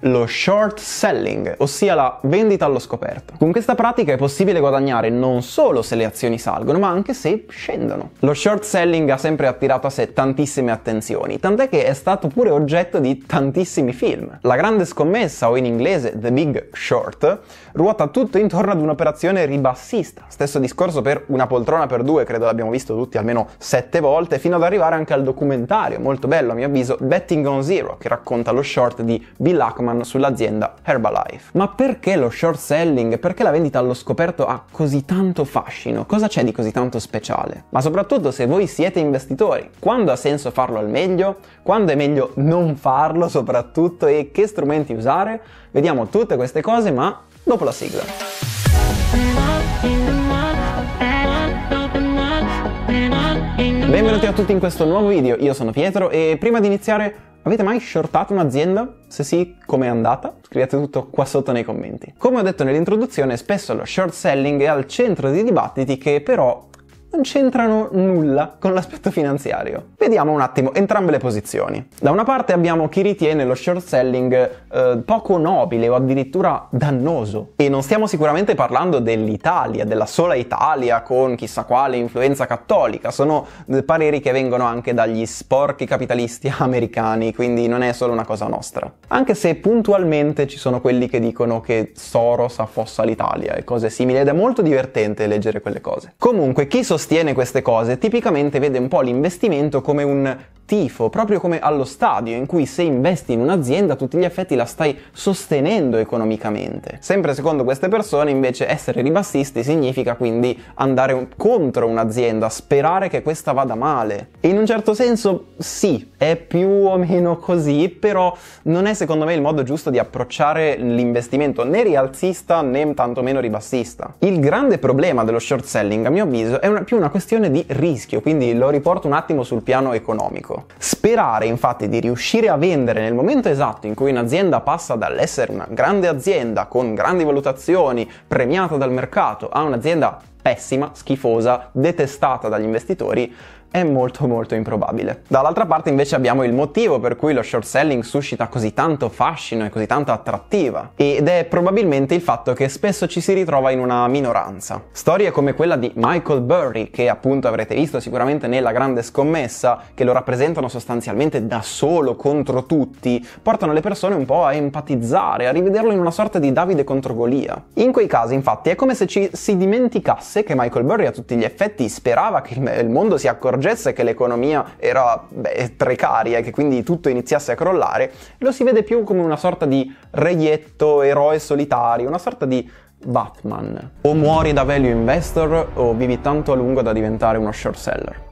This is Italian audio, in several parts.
lo short selling, ossia la vendita allo scoperto. Con questa pratica è possibile guadagnare non solo se le azioni salgono, ma anche se scendono. Lo short selling ha sempre attirato a sé tantissime attenzioni, tant'è che è stato pure oggetto di tantissimi film. La grande scommessa, o in inglese The Big Short, ruota tutto intorno ad un'operazione ribassista. Stesso discorso per una poltrona per due, credo l'abbiamo visto tutti almeno sette volte, fino ad arrivare anche al documentario, molto bello a mio avviso, Betting on Zero, che racconta lo short di Bill Ackman Berman sull'azienda Herbalife. Ma perché lo short selling, perché la vendita allo scoperto ha così tanto fascino? Cosa c'è di così tanto speciale? Ma soprattutto se voi siete investitori, quando ha senso farlo al meglio? Quando è meglio non farlo soprattutto? E che strumenti usare? Vediamo tutte queste cose ma dopo la sigla. Benvenuti a tutti in questo nuovo video, io sono Pietro e prima di iniziare Avete mai shortato un'azienda? Se sì, com'è andata? Scrivete tutto qua sotto nei commenti. Come ho detto nell'introduzione, spesso lo short selling è al centro di dibattiti che però non c'entrano nulla con l'aspetto finanziario. Vediamo un attimo entrambe le posizioni. Da una parte abbiamo chi ritiene lo short selling eh, poco nobile o addirittura dannoso e non stiamo sicuramente parlando dell'Italia, della sola Italia con chissà quale influenza cattolica, sono eh, pareri che vengono anche dagli sporchi capitalisti americani, quindi non è solo una cosa nostra. Anche se puntualmente ci sono quelli che dicono che Soros affossa l'Italia e cose simili ed è molto divertente leggere quelle cose. Comunque chi sostiene sostiene queste cose tipicamente vede un po' l'investimento come un tifo, proprio come allo stadio, in cui se investi in un'azienda a tutti gli effetti la stai sostenendo economicamente. Sempre secondo queste persone invece essere ribassisti significa quindi andare un- contro un'azienda, sperare che questa vada male. E in un certo senso sì, è più o meno così, però non è secondo me il modo giusto di approcciare l'investimento né rialzista né tantomeno ribassista. Il grande problema dello short selling a mio avviso è una più una questione di rischio, quindi lo riporto un attimo sul piano economico. Sperare infatti di riuscire a vendere nel momento esatto in cui un'azienda passa dall'essere una grande azienda con grandi valutazioni, premiata dal mercato, a un'azienda pessima, schifosa, detestata dagli investitori, è molto molto improbabile. Dall'altra parte invece abbiamo il motivo per cui lo short selling suscita così tanto fascino e così tanta attrattiva ed è probabilmente il fatto che spesso ci si ritrova in una minoranza. Storie come quella di Michael Burry che appunto avrete visto sicuramente nella grande scommessa che lo rappresentano sostanzialmente da solo contro tutti portano le persone un po' a empatizzare, a rivederlo in una sorta di Davide contro Golia. In quei casi infatti è come se ci si dimenticasse che Michael Burry a tutti gli effetti sperava che il mondo si accorgesse accorgesse che l'economia era beh, precaria e che quindi tutto iniziasse a crollare, lo si vede più come una sorta di reietto, eroe solitario, una sorta di Batman. O muori da value investor o vivi tanto a lungo da diventare uno short seller.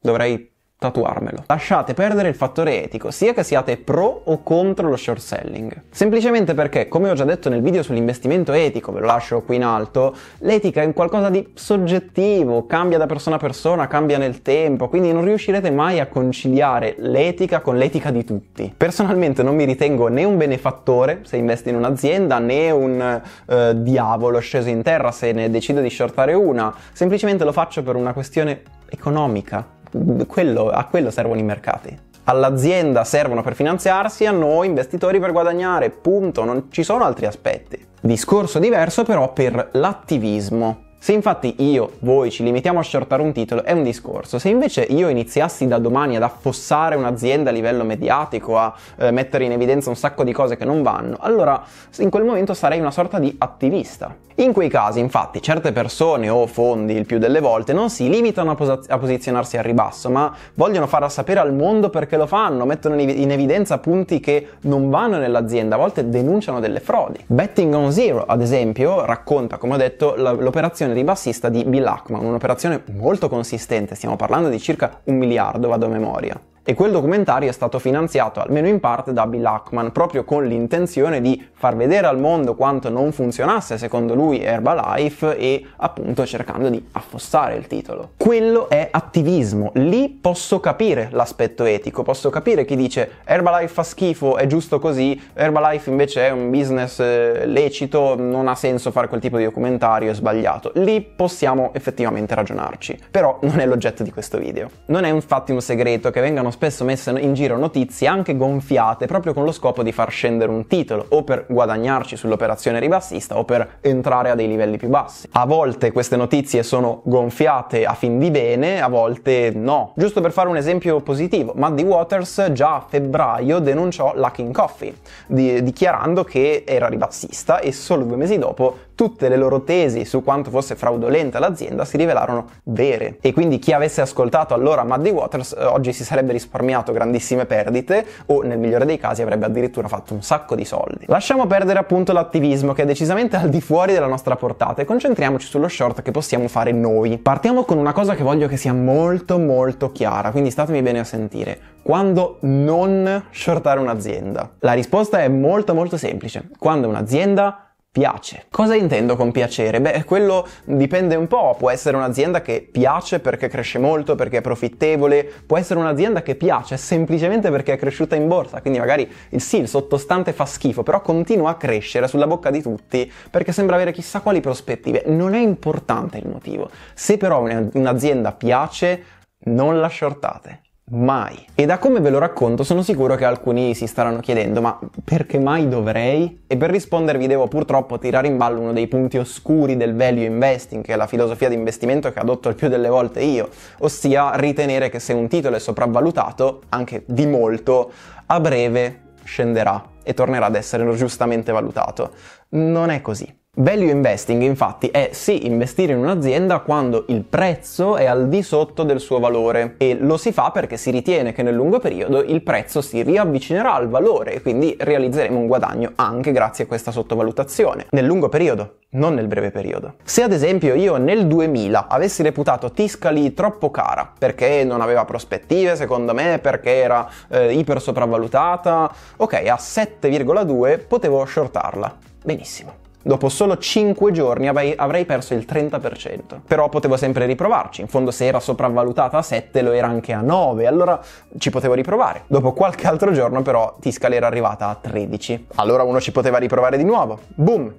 Dovrei tatuarmelo. Lasciate perdere il fattore etico, sia che siate pro o contro lo short selling. Semplicemente perché, come ho già detto nel video sull'investimento etico, ve lo lascio qui in alto, l'etica è qualcosa di soggettivo, cambia da persona a persona, cambia nel tempo, quindi non riuscirete mai a conciliare l'etica con l'etica di tutti. Personalmente non mi ritengo né un benefattore se investi in un'azienda, né un eh, diavolo sceso in terra se ne decido di shortare una, semplicemente lo faccio per una questione economica quello, a quello servono i mercati. All'azienda servono per finanziarsi, a noi investitori per guadagnare, punto, non ci sono altri aspetti. Discorso diverso però per l'attivismo. Se infatti io, voi ci limitiamo a shortare un titolo è un discorso, se invece io iniziassi da domani ad affossare un'azienda a livello mediatico, a eh, mettere in evidenza un sacco di cose che non vanno, allora in quel momento sarei una sorta di attivista. In quei casi, infatti, certe persone o fondi, il più delle volte, non si limitano a, posa- a, posizionarsi al ribasso, ma vogliono far sapere al mondo perché lo fanno, mettono in evidenza punti che non vanno nell'azienda, a volte denunciano delle frodi. Betting on Zero, ad esempio, racconta, come ho detto, la- l'operazione ribassista di Bill Ackman, un'operazione molto consistente, stiamo parlando di circa un miliardo, vado a memoria e quel documentario è stato finanziato almeno in parte da Bill Ackman proprio con l'intenzione di far vedere al mondo quanto non funzionasse secondo lui Herbalife e appunto cercando di affossare il titolo. Quello è attivismo, lì posso capire l'aspetto etico, posso capire chi dice Herbalife fa schifo, è giusto così, Herbalife invece è un business eh, lecito, non ha senso fare quel tipo di documentario, è sbagliato. Lì possiamo effettivamente ragionarci, però non è l'oggetto di questo video. Non è infatti un segreto che vengano spesso messe in giro notizie anche gonfiate proprio con lo scopo di far scendere un titolo o per guadagnarci sull'operazione ribassista o per entrare a dei livelli più bassi. A volte queste notizie sono gonfiate a fin di bene, a volte no. Giusto per fare un esempio positivo, Muddy Waters già a febbraio denunciò Luckin Coffee, di- dichiarando che era ribassista e solo due mesi dopo tutte le loro tesi su quanto fosse fraudolenta l'azienda si rivelarono vere e quindi chi avesse ascoltato allora Muddy Waters eh, oggi si sarebbe risparmiato grandissime perdite o nel migliore dei casi avrebbe addirittura fatto un sacco di soldi. Lasciamo perdere appunto l'attivismo che è decisamente al di fuori della nostra portata e concentriamoci sullo short che possiamo fare noi. Partiamo con una cosa che voglio che sia molto molto chiara, quindi statemi bene a sentire. Quando non shortare un'azienda? La risposta è molto molto semplice. Quando un'azienda piace. Cosa intendo con piacere? Beh, quello dipende un po', può essere un'azienda che piace perché cresce molto, perché è profittevole, può essere un'azienda che piace semplicemente perché è cresciuta in borsa, quindi magari il sì, il sottostante fa schifo, però continua a crescere sulla bocca di tutti perché sembra avere chissà quali prospettive. Non è importante il motivo. Se però un'azienda piace, non la shortate. Mai. E da come ve lo racconto sono sicuro che alcuni si staranno chiedendo ma perché mai dovrei? E per rispondervi devo purtroppo tirare in ballo uno dei punti oscuri del value investing, che è la filosofia di investimento che adotto il più delle volte io, ossia ritenere che se un titolo è sopravvalutato, anche di molto, a breve scenderà e tornerà ad essere giustamente valutato. Non è così. Value investing infatti è sì investire in un'azienda quando il prezzo è al di sotto del suo valore e lo si fa perché si ritiene che nel lungo periodo il prezzo si riavvicinerà al valore e quindi realizzeremo un guadagno anche grazie a questa sottovalutazione. Nel lungo periodo, non nel breve periodo. Se ad esempio io nel 2000 avessi reputato Tiscali troppo cara perché non aveva prospettive, secondo me, perché era eh, iper sopravvalutata, ok, a 7,2 potevo shortarla. Benissimo. Dopo solo 5 giorni avrei, avrei perso il 30%. Però potevo sempre riprovarci, in fondo se era sopravvalutata a 7 lo era anche a 9, allora ci potevo riprovare. Dopo qualche altro giorno però Tiscal era arrivata a 13. Allora uno ci poteva riprovare di nuovo. Boom!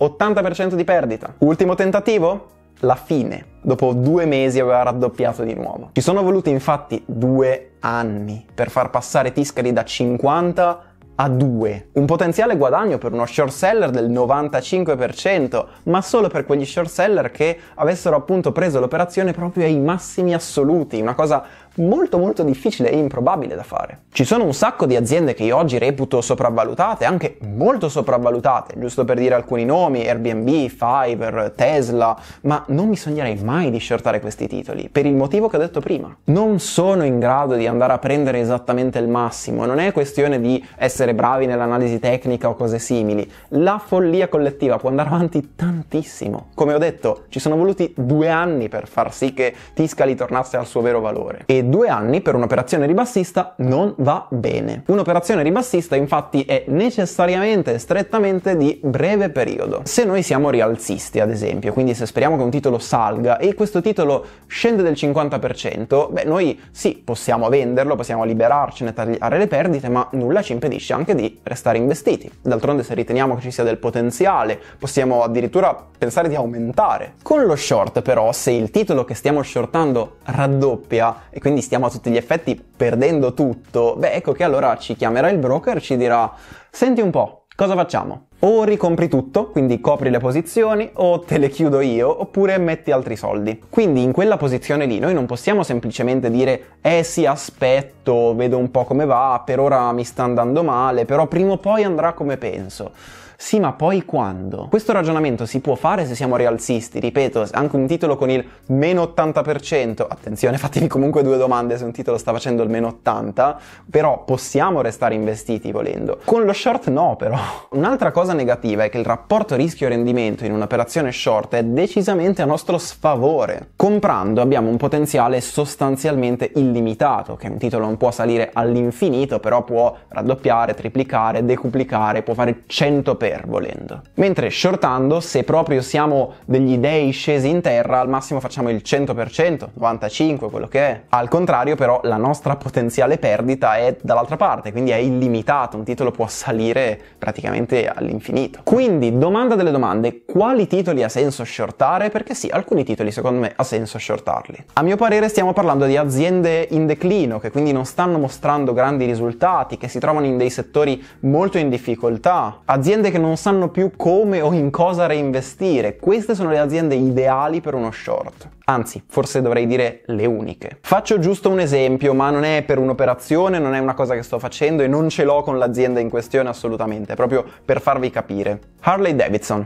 80% di perdita. Ultimo tentativo? La fine. Dopo due mesi aveva raddoppiato di nuovo. Ci sono voluti infatti due anni per far passare Tiscali da 50 a 2. Un potenziale guadagno per uno short seller del 95%, ma solo per quegli short seller che avessero appunto preso l'operazione proprio ai massimi assoluti, una cosa molto molto difficile e improbabile da fare. Ci sono un sacco di aziende che io oggi reputo sopravvalutate, anche molto sopravvalutate, giusto per dire alcuni nomi, Airbnb, Fiverr, Tesla, ma non mi sognerei mai di shortare questi titoli, per il motivo che ho detto prima. Non sono in grado di andare a prendere esattamente il massimo, non è questione di essere bravi nell'analisi tecnica o cose simili. La follia collettiva può andare avanti tantissimo. Come ho detto, ci sono voluti due anni per far sì che Tiscali tornasse al suo vero valore. E due anni per un'operazione ribassista non va bene. Un'operazione ribassista infatti è necessariamente e strettamente di breve periodo. Se noi siamo rialzisti ad esempio, quindi se speriamo che un titolo salga e questo titolo scende del 50%, beh noi sì possiamo venderlo, possiamo liberarcene, tagliare le perdite, ma nulla ci impedisce anche di restare investiti. D'altronde se riteniamo che ci sia del potenziale, possiamo addirittura pensare di aumentare. Con lo short però, se il titolo che stiamo shortando raddoppia e quindi quindi stiamo a tutti gli effetti perdendo tutto, beh ecco che allora ci chiamerà il broker, e ci dirà senti un po', cosa facciamo? O ricompri tutto, quindi copri le posizioni, o te le chiudo io, oppure metti altri soldi. Quindi in quella posizione lì noi non possiamo semplicemente dire eh sì aspetto, vedo un po' come va, per ora mi sta andando male, però prima o poi andrà come penso sì, ma poi quando? Questo ragionamento si può fare se siamo rialzisti, ripeto, anche un titolo con il meno 80%, attenzione, fatevi comunque due domande se un titolo sta facendo il meno 80, però possiamo restare investiti volendo. Con lo short no, però. Un'altra cosa negativa è che il rapporto rischio-rendimento in un'operazione short è decisamente a nostro sfavore. Comprando abbiamo un potenziale sostanzialmente illimitato, che un titolo non può salire all'infinito, però può raddoppiare, triplicare, decuplicare, può fare 100% per volendo. Mentre shortando, se proprio siamo degli dei scesi in terra, al massimo facciamo il 100%, 95%, quello che è. Al contrario però la nostra potenziale perdita è dall'altra parte, quindi è illimitata, un titolo può salire praticamente all'infinito. Quindi domanda delle domande, quali titoli ha senso shortare? Perché sì, alcuni titoli secondo me ha senso shortarli. A mio parere stiamo parlando di aziende in declino, che quindi non stanno mostrando grandi risultati, che si trovano in dei settori molto in difficoltà, aziende che che non sanno più come o in cosa reinvestire. Queste sono le aziende ideali per uno short. Anzi, forse dovrei dire le uniche. Faccio giusto un esempio, ma non è per un'operazione, non è una cosa che sto facendo e non ce l'ho con l'azienda in questione assolutamente, proprio per farvi capire. Harley Davidson.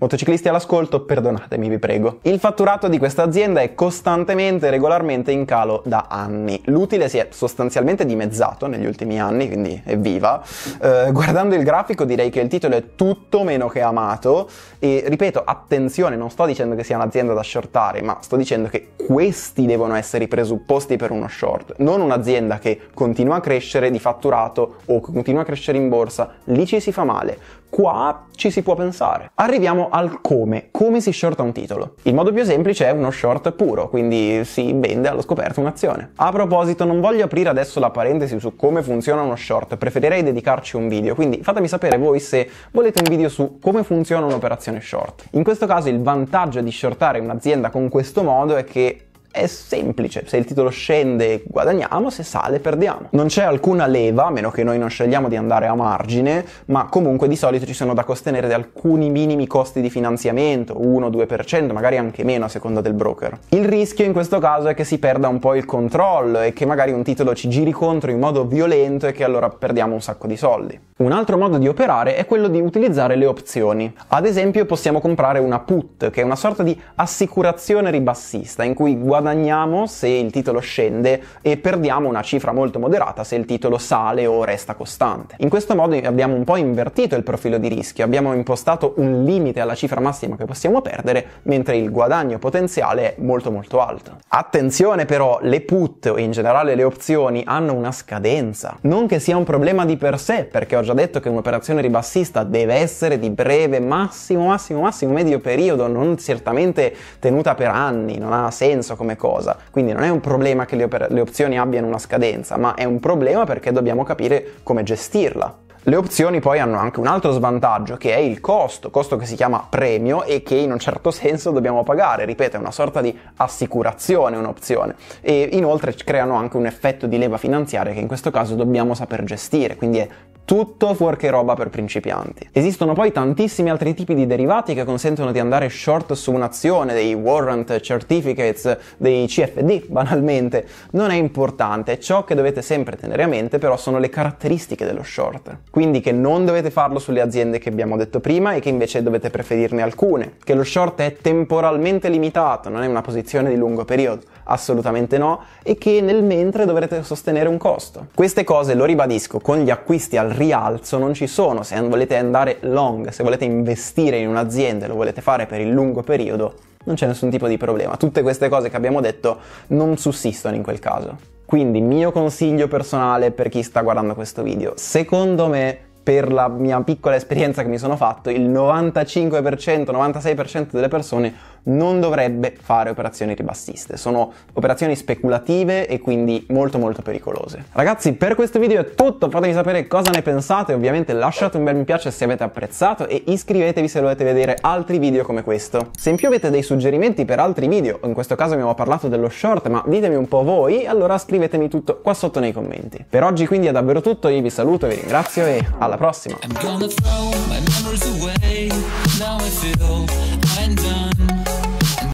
Motociclisti all'ascolto, perdonatemi vi prego. Il fatturato di questa azienda è costantemente e regolarmente in calo da anni. L'utile si è sostanzialmente dimezzato negli ultimi anni, quindi evviva. Eh, guardando il grafico direi che il titolo è tutto meno che amato e ripeto, attenzione, non sto dicendo che sia un'azienda da shortare, ma sto dicendo che questi devono essere i presupposti per uno short, non un'azienda che continua a crescere di fatturato o continua a crescere in borsa, lì ci si fa male. Qua ci si può pensare. Arriviamo al come, come si shorta un titolo. Il modo più semplice è uno short puro, quindi si vende allo scoperto un'azione. A proposito, non voglio aprire adesso la parentesi su come funziona uno short, preferirei dedicarci un video, quindi fatemi sapere voi se volete un video su come funziona un'operazione short. In questo caso il vantaggio di shortare un'azienda con questo modo è che è semplice, se il titolo scende guadagniamo, se sale perdiamo. Non c'è alcuna leva, a meno che noi non scegliamo di andare a margine, ma comunque di solito ci sono da costenere alcuni minimi costi di finanziamento, 1-2%, magari anche meno a seconda del broker. Il rischio in questo caso è che si perda un po' il controllo e che magari un titolo ci giri contro in modo violento e che allora perdiamo un sacco di soldi. Un altro modo di operare è quello di utilizzare le opzioni. Ad esempio possiamo comprare una put, che è una sorta di assicurazione ribassista in cui guadagniamo guadagniamo se il titolo scende e perdiamo una cifra molto moderata se il titolo sale o resta costante. In questo modo abbiamo un po' invertito il profilo di rischio, abbiamo impostato un limite alla cifra massima che possiamo perdere, mentre il guadagno potenziale è molto molto alto. Attenzione però, le put e in generale le opzioni hanno una scadenza. Non che sia un problema di per sé, perché ho già detto che un'operazione ribassista deve essere di breve, massimo, massimo, massimo medio periodo, non certamente tenuta per anni, non ha senso come come cosa. Quindi non è un problema che le, op- le opzioni abbiano una scadenza, ma è un problema perché dobbiamo capire come gestirla. Le opzioni poi hanno anche un altro svantaggio che è il costo, costo che si chiama premio e che in un certo senso dobbiamo pagare, ripeto è una sorta di assicurazione un'opzione e inoltre creano anche un effetto di leva finanziaria che in questo caso dobbiamo saper gestire, quindi è tutto fuorché roba per principianti. Esistono poi tantissimi altri tipi di derivati che consentono di andare short su un'azione, dei warrant certificates, dei CFD banalmente. Non è importante, ciò che dovete sempre tenere a mente però sono le caratteristiche dello short. Quindi che non dovete farlo sulle aziende che abbiamo detto prima e che invece dovete preferirne alcune, che lo short è temporalmente limitato, non è una posizione di lungo periodo, assolutamente no, e che nel mentre dovrete sostenere un costo. Queste cose, lo ribadisco, con gli acquisti al rialzo non ci sono. Se volete andare long, se volete investire in un'azienda e lo volete fare per il lungo periodo, non c'è nessun tipo di problema. Tutte queste cose che abbiamo detto non sussistono in quel caso. Quindi mio consiglio personale per chi sta guardando questo video, secondo me per la mia piccola esperienza che mi sono fatto, il 95%, 96% delle persone non dovrebbe fare operazioni ribassiste. Sono operazioni speculative e quindi molto molto pericolose. Ragazzi, per questo video è tutto, fatemi sapere cosa ne pensate, ovviamente lasciate un bel mi piace se avete apprezzato e iscrivetevi se volete vedere altri video come questo. Se in più avete dei suggerimenti per altri video, in questo caso abbiamo parlato dello short, ma ditemi un po' voi, allora scrivetemi tutto qua sotto nei commenti. Per oggi quindi è davvero tutto, io vi saluto, vi ringrazio e alla prossima! I'm gonna throw my memories away. Now I feel I'm done.